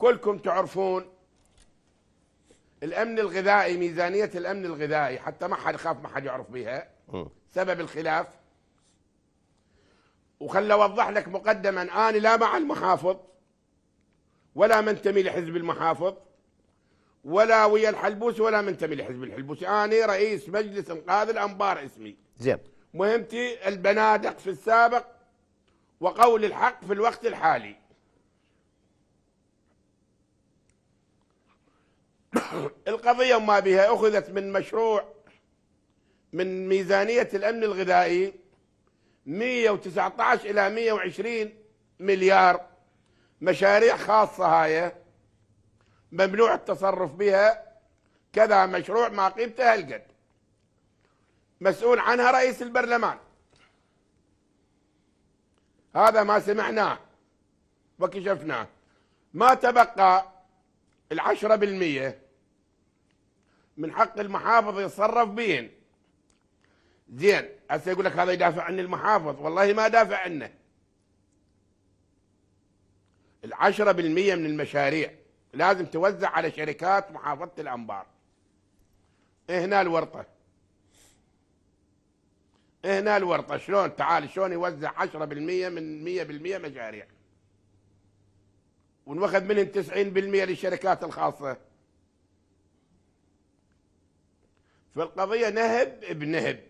كلكم تعرفون الامن الغذائي ميزانيه الامن الغذائي حتى ما حد يخاف ما حد يعرف بها سبب الخلاف وخل اوضح لك مقدما انا لا مع المحافظ ولا منتمي لحزب المحافظ ولا ويا الحلبوس ولا منتمي لحزب الحلبوس انا رئيس مجلس انقاذ الانبار اسمي زين مهمتي البنادق في السابق وقول الحق في الوقت الحالي القضية ما بها أخذت من مشروع من ميزانية الأمن الغذائي 119 إلى 120 مليار مشاريع خاصة هاي ممنوع التصرف بها كذا مشروع ما قيمته هالقد مسؤول عنها رئيس البرلمان هذا ما سمعناه وكشفناه ما تبقى العشرة بالمئة من حق المحافظ يتصرف بهن زين هسه يقول لك هذا يدافع عن المحافظ والله ما دافع عنه العشرة بالمية من المشاريع لازم توزع على شركات محافظة الأنبار هنا الورطة هنا الورطة شلون تعال شلون يوزع 10% من 100% مشاريع ونوخذ منهم 90% للشركات الخاصة فالقضية نهب بنهب